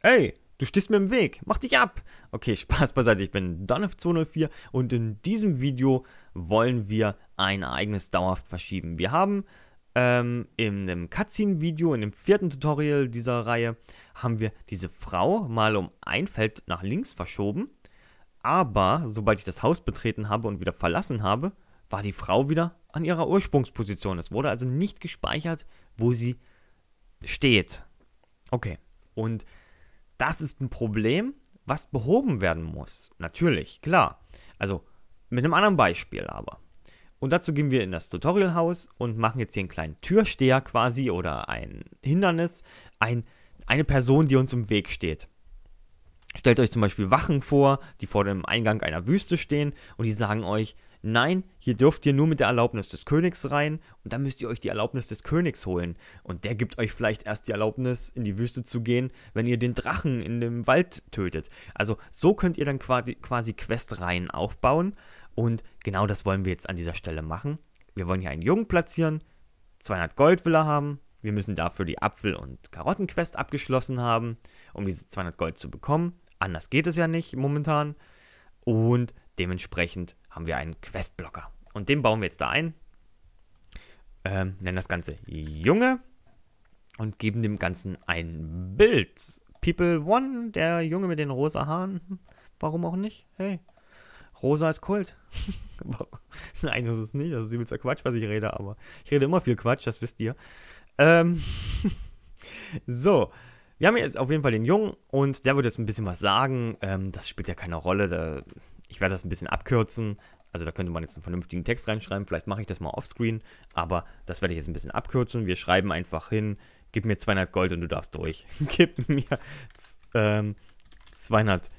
Ey, du stehst mir im Weg, mach dich ab! Okay, Spaß beiseite, ich bin Donif204 und in diesem Video wollen wir ein eigenes dauerhaft verschieben. Wir haben ähm, in einem Cutscene-Video, in dem vierten Tutorial dieser Reihe, haben wir diese Frau mal um ein Feld nach links verschoben. Aber sobald ich das Haus betreten habe und wieder verlassen habe, war die Frau wieder an ihrer Ursprungsposition. Es wurde also nicht gespeichert, wo sie steht. Okay, und das ist ein Problem, was behoben werden muss. Natürlich, klar. Also mit einem anderen Beispiel aber. Und dazu gehen wir in das Tutorial-Haus und machen jetzt hier einen kleinen Türsteher quasi oder ein Hindernis, ein, eine Person, die uns im Weg steht. Stellt euch zum Beispiel Wachen vor, die vor dem Eingang einer Wüste stehen und die sagen euch, nein, hier dürft ihr nur mit der Erlaubnis des Königs rein und dann müsst ihr euch die Erlaubnis des Königs holen. Und der gibt euch vielleicht erst die Erlaubnis, in die Wüste zu gehen, wenn ihr den Drachen in dem Wald tötet. Also so könnt ihr dann quasi, quasi Questreihen aufbauen und genau das wollen wir jetzt an dieser Stelle machen. Wir wollen hier einen Jungen platzieren, 200 Gold will er haben, wir müssen dafür die Apfel- und Karottenquest abgeschlossen haben, um diese 200 Gold zu bekommen. Anders geht es ja nicht momentan. Und dementsprechend haben wir einen Questblocker. Und den bauen wir jetzt da ein. Ähm, nennen das Ganze Junge und geben dem Ganzen ein Bild. People One, der Junge mit den rosa Haaren. Hm, warum auch nicht? Hey, rosa ist Kult. Nein, das ist nicht. Das ist übelster Quatsch, was ich rede, aber ich rede immer viel Quatsch, das wisst ihr. Ähm so, wir haben jetzt auf jeden Fall den Jungen und der wird jetzt ein bisschen was sagen. Ähm, das spielt ja keine Rolle. Da ich werde das ein bisschen abkürzen. Also da könnte man jetzt einen vernünftigen Text reinschreiben. Vielleicht mache ich das mal offscreen. Aber das werde ich jetzt ein bisschen abkürzen. Wir schreiben einfach hin, gib mir 200 Gold und du darfst durch. gib mir ähm, 200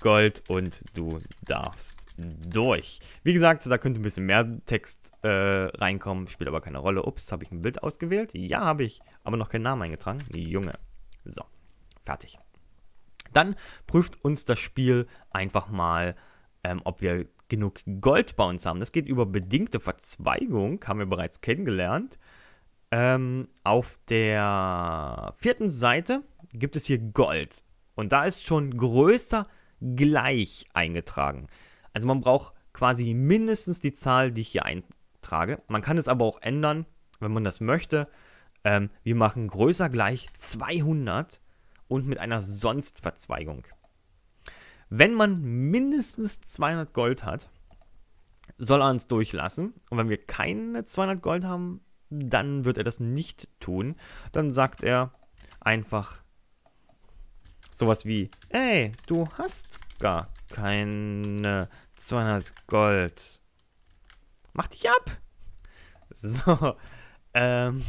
Gold und du darfst durch. Wie gesagt, da könnte ein bisschen mehr Text äh, reinkommen, spielt aber keine Rolle. Ups, habe ich ein Bild ausgewählt? Ja, habe ich, aber noch keinen Namen eingetragen. Junge. So, fertig. Dann prüft uns das Spiel einfach mal ähm, ob wir genug Gold bei uns haben. Das geht über bedingte Verzweigung, haben wir bereits kennengelernt. Ähm, auf der vierten Seite gibt es hier Gold. Und da ist schon größer gleich eingetragen. Also man braucht quasi mindestens die Zahl, die ich hier eintrage. Man kann es aber auch ändern, wenn man das möchte. Ähm, wir machen größer gleich 200 und mit einer Sonstverzweigung. Wenn man mindestens 200 Gold hat, soll er uns durchlassen. Und wenn wir keine 200 Gold haben, dann wird er das nicht tun. Dann sagt er einfach sowas wie, ey, du hast gar keine 200 Gold. Mach dich ab! So, ähm,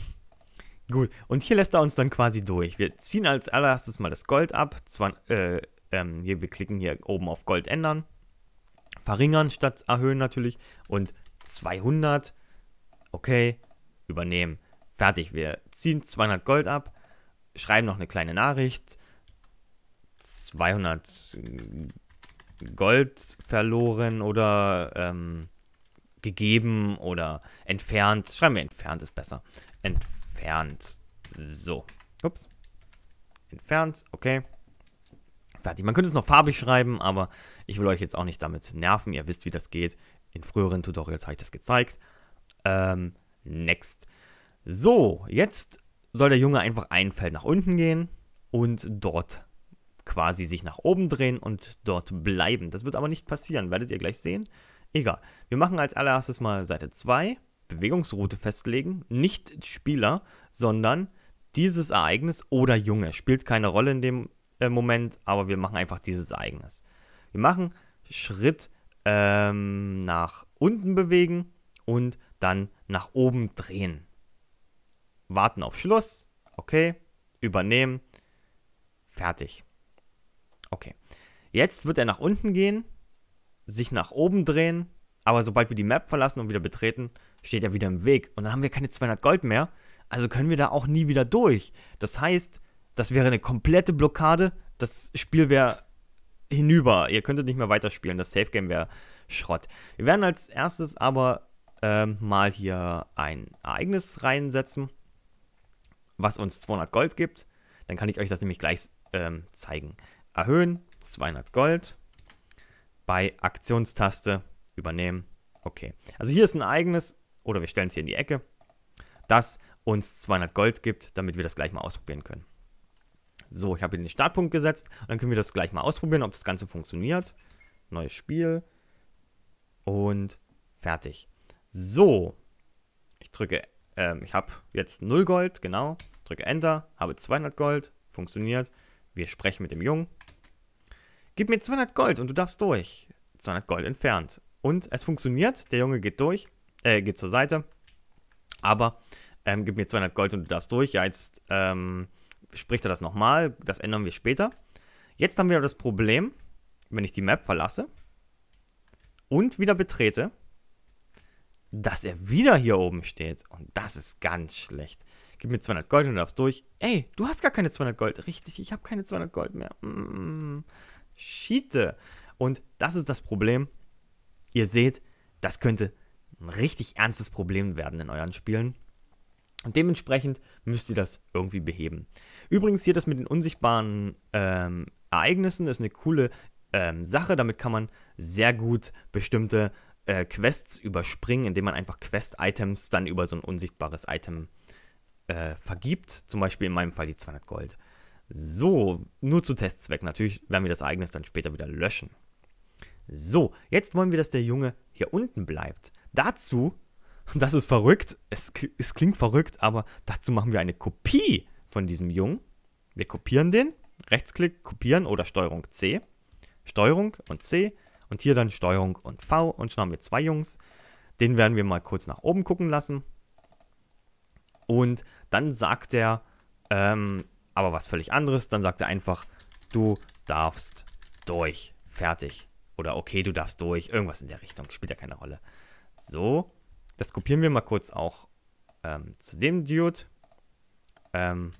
gut. Und hier lässt er uns dann quasi durch. Wir ziehen als allererstes mal das Gold ab, zwar, äh, ähm, hier, wir klicken hier oben auf Gold ändern, verringern statt erhöhen natürlich und 200, okay, übernehmen. Fertig, wir ziehen 200 Gold ab, schreiben noch eine kleine Nachricht, 200 äh, Gold verloren oder ähm, gegeben oder entfernt. Schreiben wir entfernt ist besser. Entfernt. So. Ups. Entfernt. Okay fertig. Man könnte es noch farbig schreiben, aber ich will euch jetzt auch nicht damit nerven. Ihr wisst, wie das geht. In früheren Tutorials habe ich das gezeigt. Ähm, next. So, jetzt soll der Junge einfach ein Feld nach unten gehen und dort quasi sich nach oben drehen und dort bleiben. Das wird aber nicht passieren, werdet ihr gleich sehen. Egal. Wir machen als allererstes mal Seite 2, Bewegungsroute festlegen, nicht Spieler, sondern dieses Ereignis oder Junge. Spielt keine Rolle in dem äh, Moment, aber wir machen einfach dieses eigenes. Wir machen Schritt ähm, nach unten bewegen und dann nach oben drehen. Warten auf Schluss. Okay. Übernehmen. Fertig. Okay. Jetzt wird er nach unten gehen, sich nach oben drehen, aber sobald wir die Map verlassen und wieder betreten, steht er wieder im Weg. Und dann haben wir keine 200 Gold mehr. Also können wir da auch nie wieder durch. Das heißt, das wäre eine komplette Blockade. Das Spiel wäre hinüber. Ihr könntet nicht mehr weiterspielen. Das Safe Game wäre Schrott. Wir werden als erstes aber ähm, mal hier ein Ereignis reinsetzen, was uns 200 Gold gibt. Dann kann ich euch das nämlich gleich ähm, zeigen. Erhöhen, 200 Gold. Bei Aktionstaste übernehmen. Okay. Also hier ist ein Ereignis, oder wir stellen es hier in die Ecke, das uns 200 Gold gibt, damit wir das gleich mal ausprobieren können. So, ich habe hier den Startpunkt gesetzt. dann können wir das gleich mal ausprobieren, ob das Ganze funktioniert. Neues Spiel. Und fertig. So. Ich drücke, ähm, ich habe jetzt 0 Gold, genau. Drücke Enter, habe 200 Gold. Funktioniert. Wir sprechen mit dem Jungen. Gib mir 200 Gold und du darfst durch. 200 Gold entfernt. Und es funktioniert. Der Junge geht durch, äh, geht zur Seite. Aber ähm, gib mir 200 Gold und du darfst durch. Ja, jetzt ähm, spricht er das nochmal, das ändern wir später. Jetzt haben wir das Problem, wenn ich die Map verlasse und wieder betrete, dass er wieder hier oben steht. Und das ist ganz schlecht. Gib mir 200 Gold und du darfst durch. Ey, du hast gar keine 200 Gold. Richtig, ich habe keine 200 Gold mehr. Mm, Schiete. Und das ist das Problem. Ihr seht, das könnte ein richtig ernstes Problem werden in euren Spielen. Und dementsprechend müsst ihr das irgendwie beheben. Übrigens hier das mit den unsichtbaren ähm, Ereignissen ist eine coole ähm, Sache. Damit kann man sehr gut bestimmte äh, Quests überspringen, indem man einfach Quest-Items dann über so ein unsichtbares Item äh, vergibt. Zum Beispiel in meinem Fall die 200 Gold. So, nur zu Testzweck. Natürlich werden wir das Ereignis dann später wieder löschen. So, jetzt wollen wir, dass der Junge hier unten bleibt. Dazu und das ist verrückt. Es, es klingt verrückt, aber dazu machen wir eine Kopie von diesem Jungen. Wir kopieren den. Rechtsklick, kopieren oder Steuerung C. Steuerung und C. Und hier dann Steuerung und V. Und schon haben wir zwei Jungs. Den werden wir mal kurz nach oben gucken lassen. Und dann sagt er, ähm, aber was völlig anderes. Dann sagt er einfach, du darfst durch. Fertig. Oder okay, du darfst durch. Irgendwas in der Richtung. Spielt ja keine Rolle. So. Das kopieren wir mal kurz auch ähm, zu dem Dude. Ähm,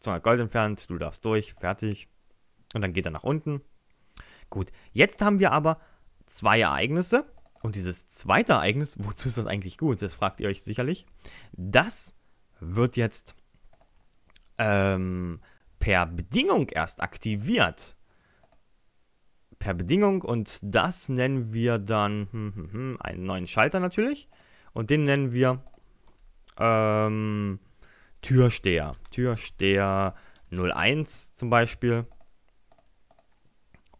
200 Gold entfernt, du darfst durch, fertig. Und dann geht er nach unten. Gut, jetzt haben wir aber zwei Ereignisse. Und dieses zweite Ereignis, wozu ist das eigentlich gut? Das fragt ihr euch sicherlich. Das wird jetzt ähm, per Bedingung erst aktiviert per Bedingung und das nennen wir dann hm, hm, hm, einen neuen Schalter natürlich und den nennen wir ähm, Türsteher. Türsteher 01 zum Beispiel.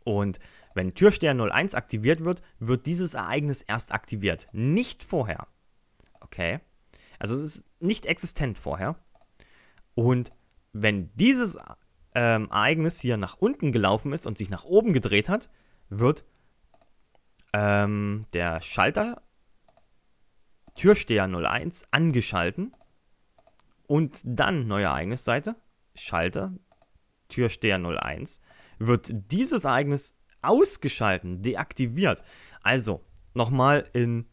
Und wenn Türsteher 01 aktiviert wird, wird dieses Ereignis erst aktiviert. Nicht vorher. Okay. Also es ist nicht existent vorher. Und wenn dieses ähm, Ereignis hier nach unten gelaufen ist und sich nach oben gedreht hat, wird ähm, der Schalter Türsteher 01 angeschalten und dann neue Ereignisseite, Schalter Türsteher 01, wird dieses Ereignis ausgeschalten, deaktiviert. Also, nochmal in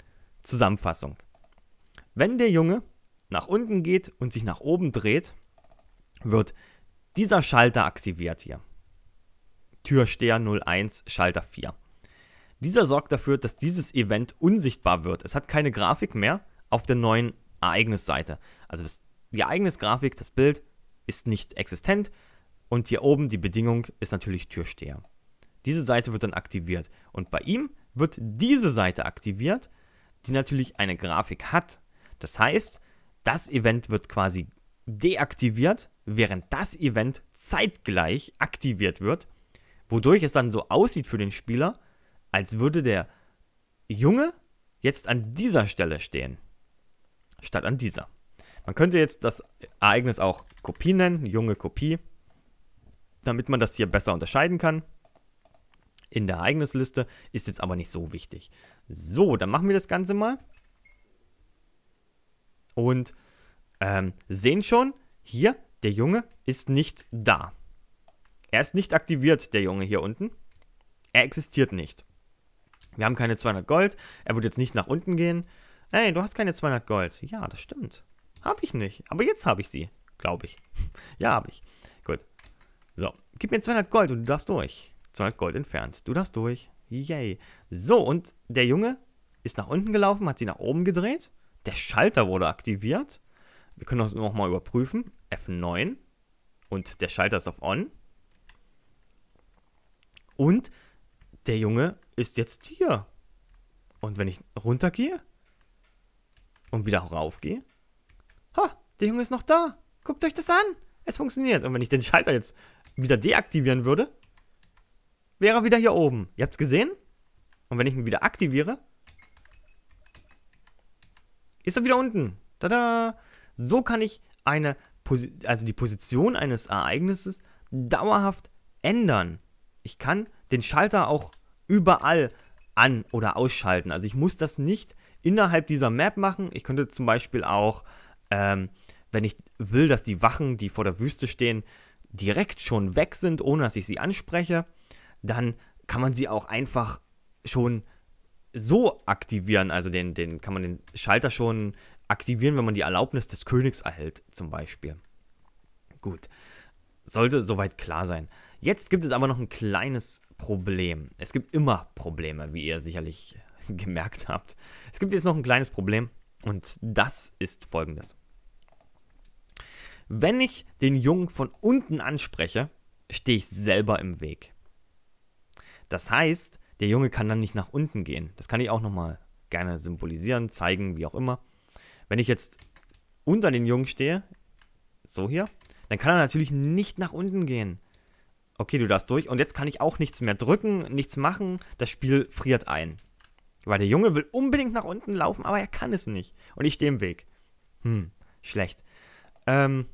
Zusammenfassung. Wenn der Junge nach unten geht und sich nach oben dreht, wird dieser Schalter aktiviert hier. Türsteher 01, Schalter 4. Dieser sorgt dafür, dass dieses Event unsichtbar wird. Es hat keine Grafik mehr auf der neuen Ereignisseite. Also das, die Ereignisgrafik, das Bild ist nicht existent und hier oben die Bedingung ist natürlich Türsteher. Diese Seite wird dann aktiviert und bei ihm wird diese Seite aktiviert, die natürlich eine Grafik hat. Das heißt, das Event wird quasi deaktiviert, während das Event zeitgleich aktiviert wird, wodurch es dann so aussieht für den Spieler, als würde der Junge jetzt an dieser Stelle stehen, statt an dieser. Man könnte jetzt das Ereignis auch Kopie nennen, junge Kopie, damit man das hier besser unterscheiden kann. In der Ereignisliste ist jetzt aber nicht so wichtig. So, dann machen wir das Ganze mal. Und ähm, sehen schon, hier, der Junge ist nicht da. Er ist nicht aktiviert, der Junge hier unten. Er existiert nicht. Wir haben keine 200 Gold. Er wird jetzt nicht nach unten gehen. Ey, du hast keine 200 Gold. Ja, das stimmt. Hab ich nicht. Aber jetzt habe ich sie. Glaube ich. ja, habe ich. Gut. So. Gib mir 200 Gold und du darfst durch. 200 Gold entfernt. Du darfst durch. Yay. So, und der Junge ist nach unten gelaufen, hat sie nach oben gedreht. Der Schalter wurde aktiviert. Wir können das nochmal überprüfen. F9 und der Schalter ist auf On. Und der Junge ist jetzt hier. Und wenn ich runtergehe und wieder raufgehe, ha, der Junge ist noch da. Guckt euch das an. Es funktioniert. Und wenn ich den Schalter jetzt wieder deaktivieren würde, wäre er wieder hier oben. Ihr habt es gesehen? Und wenn ich ihn wieder aktiviere, ist er wieder unten. Tada! So kann ich eine, also die Position eines Ereignisses dauerhaft ändern. Ich kann den Schalter auch überall an- oder ausschalten. Also ich muss das nicht innerhalb dieser Map machen. Ich könnte zum Beispiel auch, ähm, wenn ich will, dass die Wachen, die vor der Wüste stehen, direkt schon weg sind, ohne dass ich sie anspreche, dann kann man sie auch einfach schon so aktivieren. Also den, den kann man den Schalter schon aktivieren, wenn man die Erlaubnis des Königs erhält, zum Beispiel. Gut, sollte soweit klar sein. Jetzt gibt es aber noch ein kleines Problem. Es gibt immer Probleme, wie ihr sicherlich gemerkt habt. Es gibt jetzt noch ein kleines Problem und das ist folgendes. Wenn ich den Jungen von unten anspreche, stehe ich selber im Weg. Das heißt, der Junge kann dann nicht nach unten gehen. Das kann ich auch nochmal gerne symbolisieren, zeigen, wie auch immer. Wenn ich jetzt unter den Jungen stehe, so hier, dann kann er natürlich nicht nach unten gehen. Okay, du darfst durch. Und jetzt kann ich auch nichts mehr drücken, nichts machen. Das Spiel friert ein. Weil der Junge will unbedingt nach unten laufen, aber er kann es nicht. Und ich stehe im Weg. Hm, schlecht. Ähm,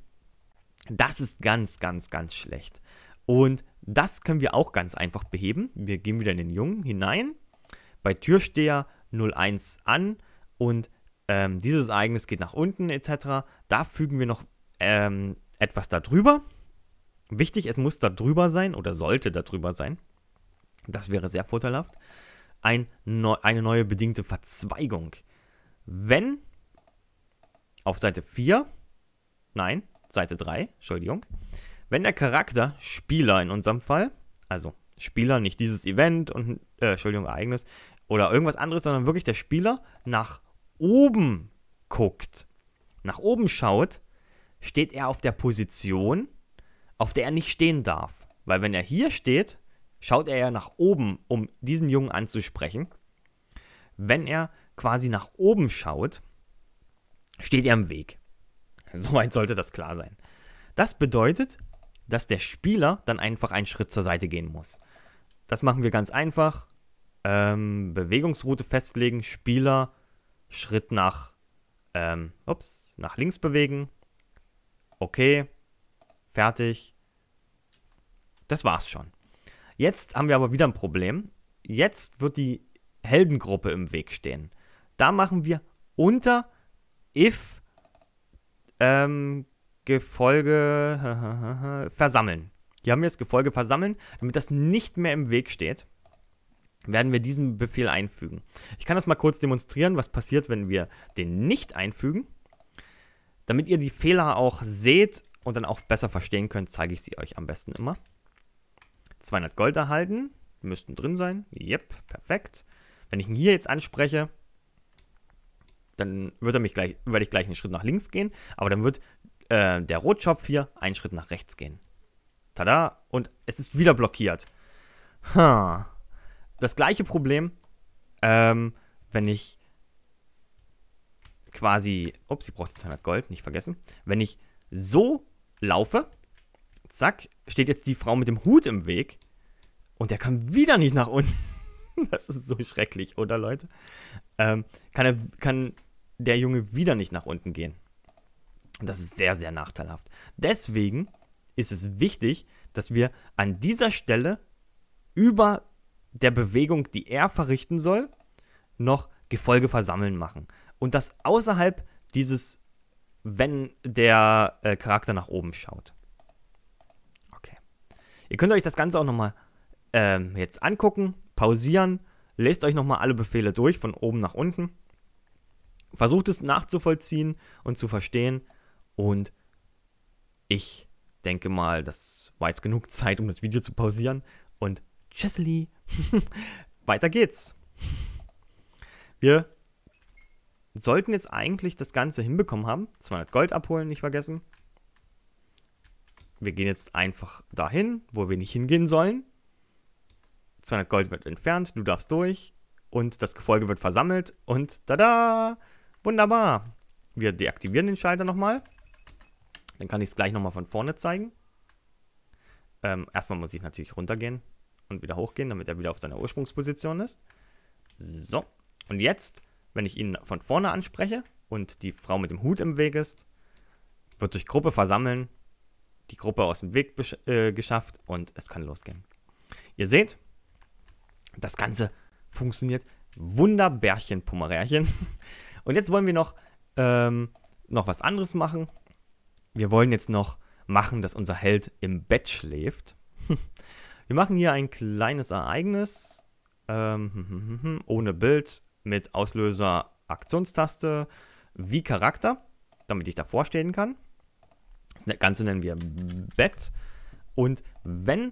das ist ganz, ganz, ganz schlecht. Und das können wir auch ganz einfach beheben. Wir gehen wieder in den Jungen hinein, bei Türsteher 01 an und ähm, dieses Ereignis geht nach unten etc. Da fügen wir noch ähm, etwas darüber. Wichtig, es muss darüber sein oder sollte darüber sein. Das wäre sehr vorteilhaft. Ein Neu eine neue bedingte Verzweigung. Wenn auf Seite 4, nein, Seite 3, Entschuldigung, wenn der Charakter Spieler in unserem Fall, also Spieler, nicht dieses Event und äh, Entschuldigung, Ereignis oder irgendwas anderes, sondern wirklich der Spieler nach oben guckt, nach oben schaut, steht er auf der Position, auf der er nicht stehen darf. Weil wenn er hier steht, schaut er ja nach oben, um diesen Jungen anzusprechen. Wenn er quasi nach oben schaut, steht er im Weg. Soweit sollte das klar sein. Das bedeutet, dass der Spieler dann einfach einen Schritt zur Seite gehen muss. Das machen wir ganz einfach. Ähm, Bewegungsroute festlegen, Spieler Schritt nach, ähm, ups, nach links bewegen. Okay, fertig. Das war's schon. Jetzt haben wir aber wieder ein Problem. Jetzt wird die Heldengruppe im Weg stehen. Da machen wir unter if ähm, Gefolge versammeln. Die haben jetzt Gefolge versammeln, damit das nicht mehr im Weg steht werden wir diesen Befehl einfügen. Ich kann das mal kurz demonstrieren, was passiert, wenn wir den nicht einfügen. Damit ihr die Fehler auch seht und dann auch besser verstehen könnt, zeige ich sie euch am besten immer. 200 Gold erhalten, müssten drin sein. Yep, perfekt. Wenn ich ihn hier jetzt anspreche, dann wird er mich gleich, werde ich gleich einen Schritt nach links gehen, aber dann wird äh, der Rotschopf hier einen Schritt nach rechts gehen. Tada! Und es ist wieder blockiert. Ha. Huh das gleiche Problem, ähm, wenn ich quasi, ups, ich brauchte 200 Gold, nicht vergessen. Wenn ich so laufe, zack, steht jetzt die Frau mit dem Hut im Weg und der kann wieder nicht nach unten. Das ist so schrecklich, oder Leute? Ähm, kann, er, kann der Junge wieder nicht nach unten gehen. Und das ist sehr, sehr nachteilhaft. Deswegen ist es wichtig, dass wir an dieser Stelle über der Bewegung, die er verrichten soll, noch Gefolge versammeln machen. Und das außerhalb dieses, wenn der äh, Charakter nach oben schaut. Okay. Ihr könnt euch das Ganze auch nochmal ähm, jetzt angucken, pausieren, lest euch nochmal alle Befehle durch, von oben nach unten. Versucht es nachzuvollziehen und zu verstehen. Und ich denke mal, das war jetzt genug Zeit, um das Video zu pausieren. Und Tschüssli. Weiter geht's. Wir sollten jetzt eigentlich das Ganze hinbekommen haben. 200 Gold abholen, nicht vergessen. Wir gehen jetzt einfach dahin, wo wir nicht hingehen sollen. 200 Gold wird entfernt, du darfst durch. Und das Gefolge wird versammelt. Und tada! Wunderbar. Wir deaktivieren den Schalter nochmal. Dann kann ich es gleich nochmal von vorne zeigen. Ähm, erstmal muss ich natürlich runtergehen und wieder hochgehen, damit er wieder auf seiner Ursprungsposition ist. So, und jetzt, wenn ich ihn von vorne anspreche und die Frau mit dem Hut im Weg ist, wird durch Gruppe versammeln, die Gruppe aus dem Weg äh, geschafft und es kann losgehen. Ihr seht, das Ganze funktioniert wunderbärchen Pummerärchen. Und jetzt wollen wir noch, ähm, noch was anderes machen. Wir wollen jetzt noch machen, dass unser Held im Bett schläft. Wir machen hier ein kleines Ereignis ähm, hm, hm, hm, ohne Bild mit Auslöser Aktionstaste wie Charakter, damit ich davor stehen kann. Das ne-, Ganze nennen wir Bett. Und wenn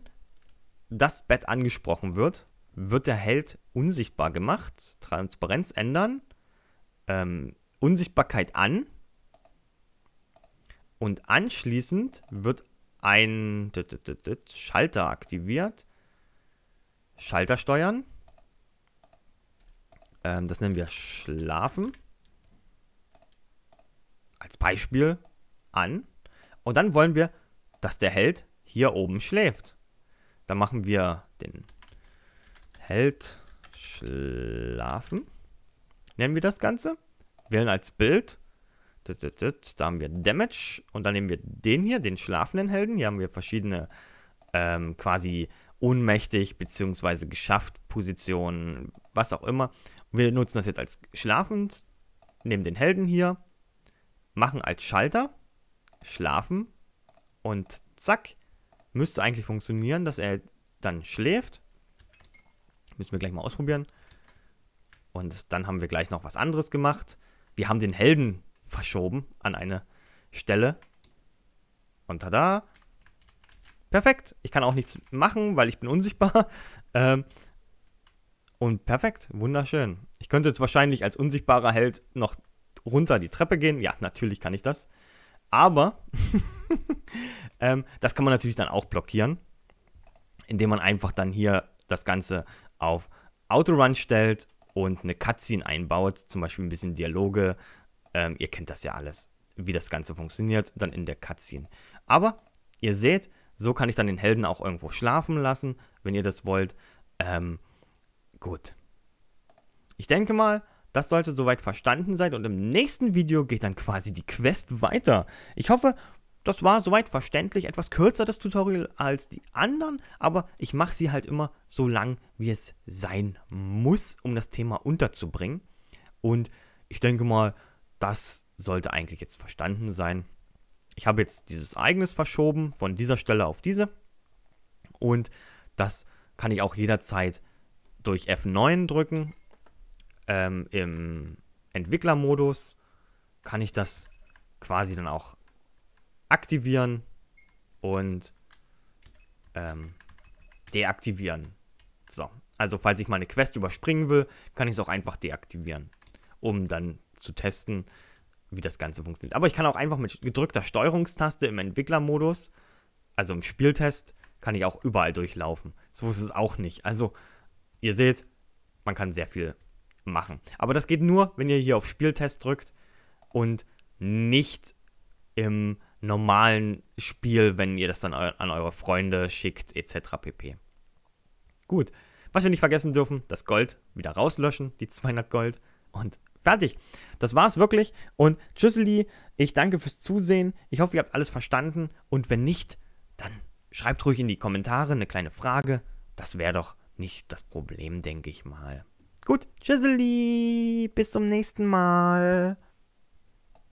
das Bett angesprochen wird, wird der Held unsichtbar gemacht. Transparenz ändern. Ähm, Unsichtbarkeit an. Und anschließend wird ein Schalter aktiviert. Schalter steuern. Ähm, das nennen wir Schlafen. Als Beispiel an. Und dann wollen wir, dass der Held hier oben schläft. Dann machen wir den Held schlafen. Nennen wir das Ganze. Wählen als Bild da haben wir Damage und dann nehmen wir den hier, den schlafenden Helden. Hier haben wir verschiedene ähm, quasi ohnmächtig bzw. geschafft Positionen, was auch immer. Wir nutzen das jetzt als schlafend, nehmen den Helden hier, machen als Schalter, schlafen und zack, müsste eigentlich funktionieren, dass er dann schläft. Müssen wir gleich mal ausprobieren. Und dann haben wir gleich noch was anderes gemacht. Wir haben den Helden verschoben an eine Stelle. Und tada. Perfekt. Ich kann auch nichts machen, weil ich bin unsichtbar. Ähm, und perfekt. Wunderschön. Ich könnte jetzt wahrscheinlich als unsichtbarer Held noch runter die Treppe gehen. Ja, natürlich kann ich das. Aber ähm, das kann man natürlich dann auch blockieren, indem man einfach dann hier das Ganze auf Autorun stellt und eine Cutscene einbaut, zum Beispiel ein bisschen Dialoge, ähm, ihr kennt das ja alles, wie das Ganze funktioniert, dann in der Cutscene. Aber ihr seht, so kann ich dann den Helden auch irgendwo schlafen lassen, wenn ihr das wollt. Ähm, gut. Ich denke mal, das sollte soweit verstanden sein und im nächsten Video geht dann quasi die Quest weiter. Ich hoffe, das war soweit verständlich. Etwas kürzer das Tutorial als die anderen, aber ich mache sie halt immer so lang, wie es sein muss, um das Thema unterzubringen. Und ich denke mal, das sollte eigentlich jetzt verstanden sein. Ich habe jetzt dieses Ereignis verschoben von dieser Stelle auf diese. Und das kann ich auch jederzeit durch F9 drücken. Ähm, Im Entwicklermodus kann ich das quasi dann auch aktivieren und ähm, deaktivieren. So, also falls ich mal eine Quest überspringen will, kann ich es auch einfach deaktivieren, um dann zu testen, wie das Ganze funktioniert. Aber ich kann auch einfach mit gedrückter Steuerungstaste im Entwicklermodus, also im Spieltest, kann ich auch überall durchlaufen. So ist es auch nicht. Also, ihr seht, man kann sehr viel machen. Aber das geht nur, wenn ihr hier auf Spieltest drückt und nicht im normalen Spiel, wenn ihr das dann an eure Freunde schickt, etc. pp. Gut. Was wir nicht vergessen dürfen, das Gold wieder rauslöschen, die 200 Gold. Und Fertig. Das war's wirklich. Und tschüsseli, ich danke fürs Zusehen. Ich hoffe, ihr habt alles verstanden. Und wenn nicht, dann schreibt ruhig in die Kommentare eine kleine Frage. Das wäre doch nicht das Problem, denke ich mal. Gut, tschüsseli, bis zum nächsten Mal.